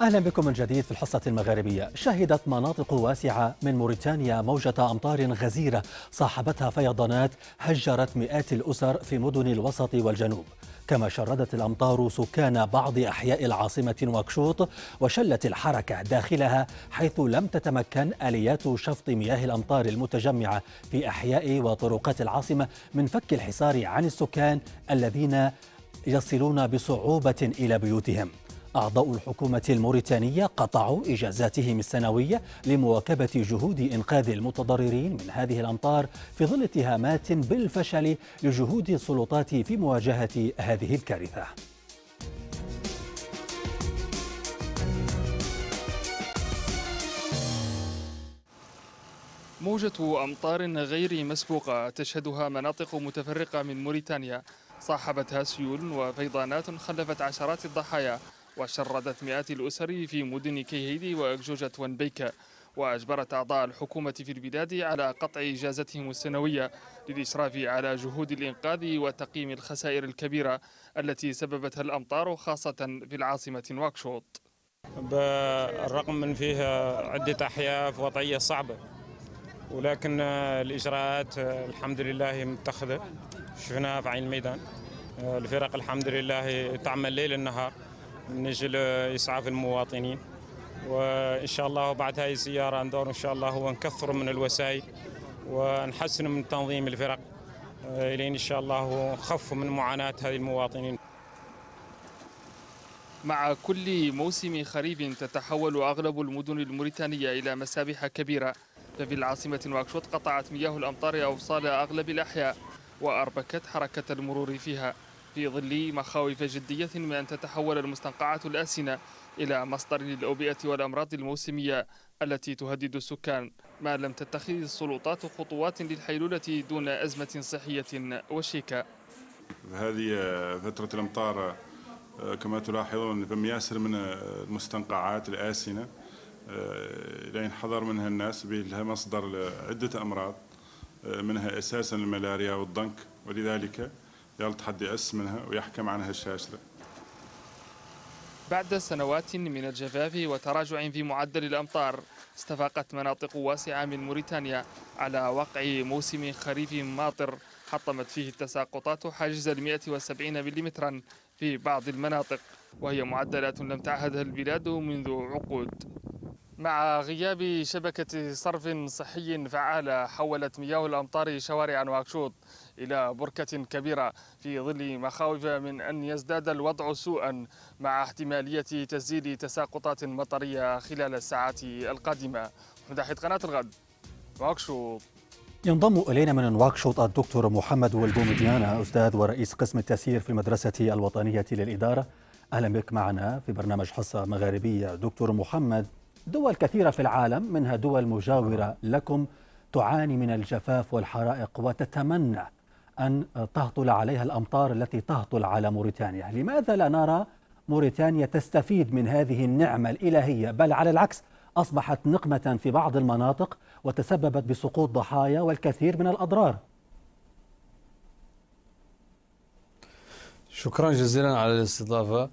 أهلا بكم من جديد في الحصة المغاربية شهدت مناطق واسعة من موريتانيا موجة أمطار غزيرة صاحبتها فيضانات هجرت مئات الأسر في مدن الوسط والجنوب كما شردت الأمطار سكان بعض أحياء العاصمة واكشوط وشلت الحركة داخلها حيث لم تتمكن آليات شفط مياه الأمطار المتجمعة في أحياء وطرقات العاصمة من فك الحصار عن السكان الذين يصلون بصعوبة إلى بيوتهم أعضاء الحكومة الموريتانية قطعوا إجازاتهم السنوية لمواكبة جهود إنقاذ المتضررين من هذه الأمطار في ظل اتهامات بالفشل لجهود السلطات في مواجهة هذه الكارثة موجة أمطار غير مسبوقة تشهدها مناطق متفرقة من موريتانيا صاحبتها سيول وفيضانات خلفت عشرات الضحايا وشردت مئات الأسر في مدن كيهيدي وأكجوجة ونبيكة وأجبرت أعضاء الحكومة في البلاد على قطع إجازتهم السنوية للإشراف على جهود الإنقاذ وتقييم الخسائر الكبيرة التي سببتها الأمطار خاصة في العاصمة نواكشوط بالرغم من فيه عدة أحياء في وضعية صعبة ولكن الإجراءات الحمد لله متخذة شفناها في عين الميدان الفرق الحمد لله تعمل ليل النهار من اجل اسعاف المواطنين وان شاء الله بعد هاي الزياره ندور ان شاء الله ونكثر من الوسائل ونحسن من تنظيم الفرق آه، الين ان شاء الله نخف من معاناه هذه المواطنين مع كل موسم خريف تتحول أغلب المدن الموريتانية إلى مسابح كبيرة ففي العاصمة نواكشوط قطعت مياه الأمطار أوصال أغلب الأحياء وأربكت حركة المرور فيها في ظل مخاوف جدية من أن تتحول المستنقعات الآسنة إلى مصدر للأوبئة والأمراض الموسمية التي تهدد السكان ما لم تتخذ السلطات خطوات للحيلولة دون أزمة صحية وشيكة هذه فترة الأمطار آه، كما تلاحظون فم ياسر من آه، المستنقعات الآسنة آه، لين حضر منها الناس بها مصدر عدة أمراض منها أساسا الملاريا والضنك ولذلك يلت حد يأس منها ويحكم عنها الشاشرة بعد سنوات من الجفاف وتراجع في معدل الأمطار استفاقت مناطق واسعة من موريتانيا على وقع موسم خريف ماطر حطمت فيه التساقطات حاجز ال 170 ملم في بعض المناطق وهي معدلات لم تعهدها البلاد منذ عقود مع غياب شبكة صرف صحي فعالة حولت مياه الأمطار شوارع نواكشوط إلى بركة كبيرة في ظل مخاوف من أن يزداد الوضع سوءا مع احتمالية تسجيل تساقطات مطرية خلال الساعات القادمة مدحت قناة الغد نواكشوط ينضم إلينا من نواكشوط الدكتور محمد والبومديانا أستاذ ورئيس قسم التسيير في المدرسة الوطنية للإدارة أهلا بك معنا في برنامج حصة مغاربية دكتور محمد دول كثيرة في العالم منها دول مجاورة لكم تعاني من الجفاف والحرائق وتتمنى أن تهطل عليها الأمطار التي تهطل على موريتانيا لماذا لا نرى موريتانيا تستفيد من هذه النعمة الإلهية بل على العكس أصبحت نقمة في بعض المناطق وتسببت بسقوط ضحايا والكثير من الأضرار شكرا جزيلا على الاستضافة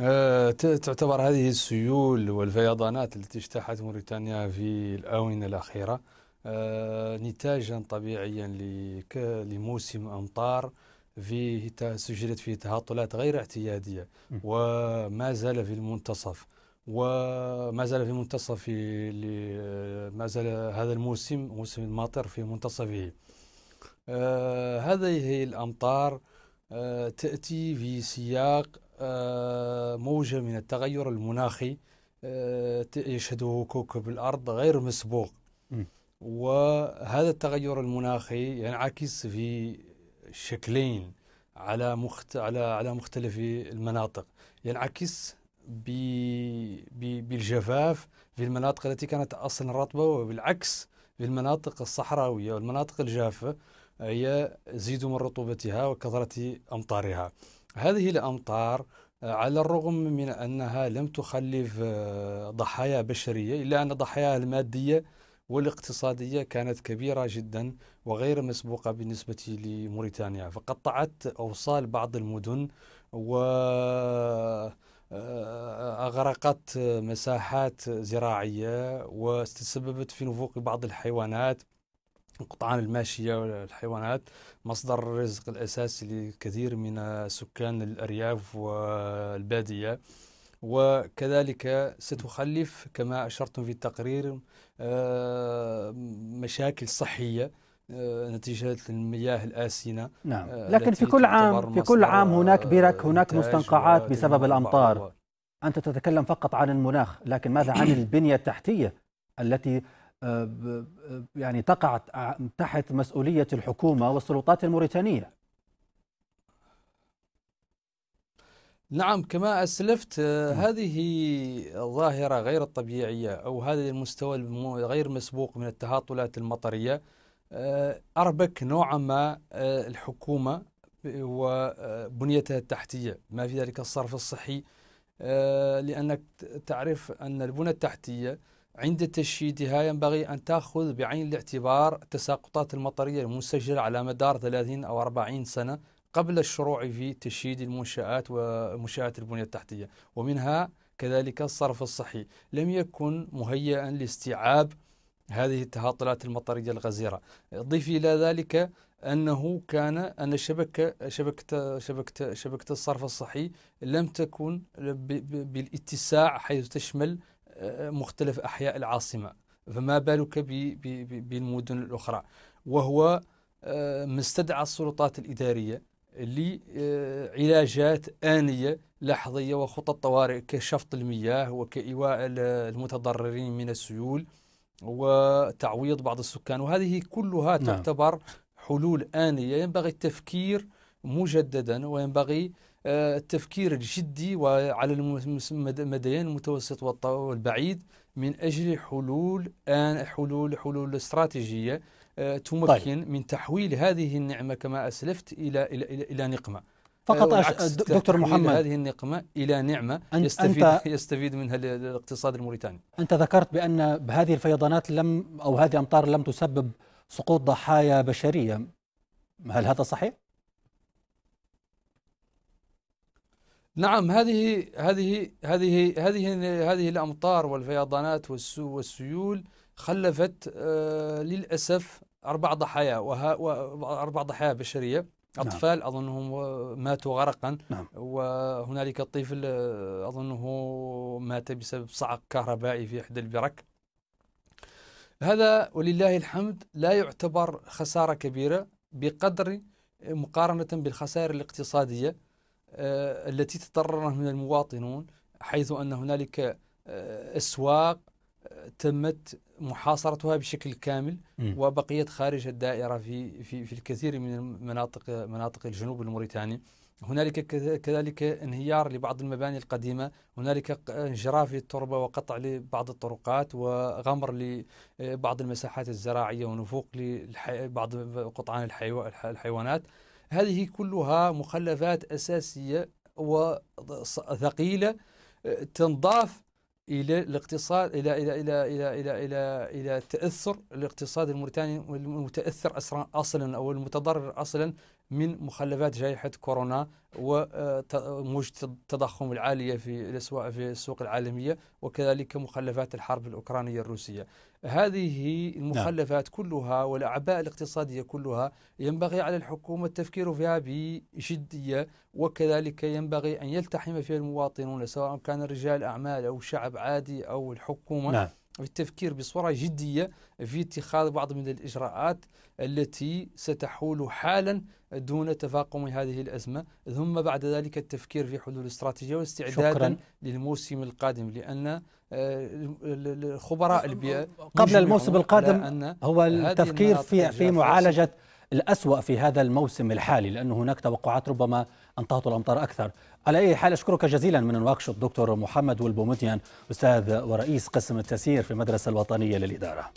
آه، تعتبر هذه السيول والفيضانات التي اجتاحت موريتانيا في الآونة الأخيرة آه، نتاجا طبيعيا لموسم أمطار فيه سجلت فيه تهطلات غير اعتيادية وما زال في المنتصف وما زال في منتصف ما زال هذا الموسم موسم المطر في منتصفه آه، هذه الأمطار تأتي في سياق آه، موجة من التغير المناخي آه، يشهده كوكب الأرض غير مسبوق وهذا التغير المناخي ينعكس في شكلين على مخت... على على مختلف المناطق ينعكس ب... ب... بالجفاف في المناطق التي كانت اصلا رطبه وبالعكس في المناطق الصحراويه والمناطق الجافه هي زيد من رطوبتها وكثره امطارها هذه الأمطار آه، على الرغم من أنها لم تخلف آه، ضحايا بشرية إلا أن ضحاياها المادية والاقتصادية كانت كبيرة جدا وغير مسبوقة بالنسبة لموريتانيا فقطعت أوصال بعض المدن و آه، أغرقت مساحات زراعية وتسببت في نفوق بعض الحيوانات القطعان الماشية والحيوانات مصدر الرزق الأساسي لكثير من سكان الأرياف والبادية وكذلك ستخلف كما أشرتم في التقرير آه، مشاكل صحية آه، نتيجة المياه الآسنة نعم آه، لكن في كل عام في كل عام هناك برك هناك مستنقعات بسبب الأمطار أنت تتكلم فقط عن المناخ لكن ماذا عن البنية التحتية التي آه، آه، يعني تقع تحت مسؤولية الحكومة والسلطات الموريتانية نعم كما أسلفت آه، نعم. هذه ظاهرة غير الطبيعية أو هذا المستوى غير مسبوق من التهاطلات المطرية أربك نوعا ما الحكومة وبنيتها التحتية ما في ذلك الصرف الصحي لأنك تعرف أن البنى التحتية عند تشييدها ينبغي أن تأخذ بعين الاعتبار التساقطات المطرية المسجلة على مدار 30 أو 40 سنة قبل الشروع في تشييد المنشآت ومنشآت البنية التحتية ومنها كذلك الصرف الصحي لم يكن مهيئا لاستيعاب هذه التهاطلات المطرية الغزيرة ضيف إلى ذلك أنه كان أن الشبكة شبكة شبكة شبكة الصرف الصحي لم تكن بالاتساع حيث تشمل مختلف أحياء العاصمة فما بالك بالمدن الأخرى وهو آه، ما استدعى السلطات الإدارية لعلاجات آه، آنية لحظية وخطط طوارئ كشفط المياه وكإيواء المتضررين من السيول وتعويض بعض السكان وهذه كلها نعم. تعتبر حلول آنية ينبغي التفكير مجددا وينبغي التفكير الجدي وعلى المديان المتوسط والبعيد من اجل حلول حلول حلول استراتيجيه آه، تمكن طيب. من تحويل هذه النعمه كما اسلفت الى الى الى, إلى نقمه فقط آه، دكتور محمد هذه النقمه الى نعمه أنت يستفيد أنت يستفيد منها الاقتصاد الموريتاني انت ذكرت بان بهذه الفيضانات لم او هذه الامطار لم تسبب سقوط ضحايا بشريه هل هذا صحيح نعم هذه هذه هذه هذه هذه الامطار والفيضانات والسيول خلفت آه، للاسف اربع ضحايا واربع ضحايا بشريه نعم. اطفال نعم. اظنهم ماتوا غرقا نعم. وهنالك طفل اظنه مات بسبب صعق كهربائي في احدى البرك هذا ولله الحمد لا يعتبر خساره كبيره بقدر مقارنه بالخسائر الاقتصاديه آه، التي تضرر من المواطنون حيث أن هنالك آه، أسواق آه، تمت محاصرتها بشكل كامل وبقيت خارج الدائرة في في في الكثير من المناطق مناطق الجنوب الموريتاني هنالك كذلك انهيار لبعض المباني القديمة هنالك انجراف للتربة وقطع لبعض الطرقات وغمر لبعض المساحات الزراعية ونفوق لبعض قطعان الحيوانات هذه كلها مخلفات أساسية وثقيلة آه، تنضاف الى الاقتصاد الى الى الى الى الى الى الى تاثر الاقتصاد الموريتاني المتاثر اصلا او المتضرر اصلا من مخلفات جائحة كورونا وموجة آه، التضخم العالية في في السوق العالمية وكذلك مخلفات الحرب الأوكرانية الروسية هذه نعم. المخلفات نعم. كلها والأعباء الاقتصادية كلها ينبغي على الحكومة التفكير فيها بجدية وكذلك ينبغي أن يلتحم فيها المواطنون سواء كان رجال أعمال أو شعب عادي أو الحكومة نعم. بالتفكير بصورة جدية في اتخاذ بعض من الإجراءات التي ستحول حالا دون تفاقم هذه الأزمة ثم بعد ذلك التفكير في حلول استراتيجية واستعدادا للموسم القادم لأن آه، خبراء البيئة قبل الموسم القادم هو التفكير في في معالجة الأسوأ في هذا الموسم الحالي لأن هناك توقعات ربما أن تهطل الأمطار أكثر على أي حال أشكرك جزيلا من نواكشوط دكتور محمد والبومديان أستاذ ورئيس قسم التسيير في المدرسة الوطنية للإدارة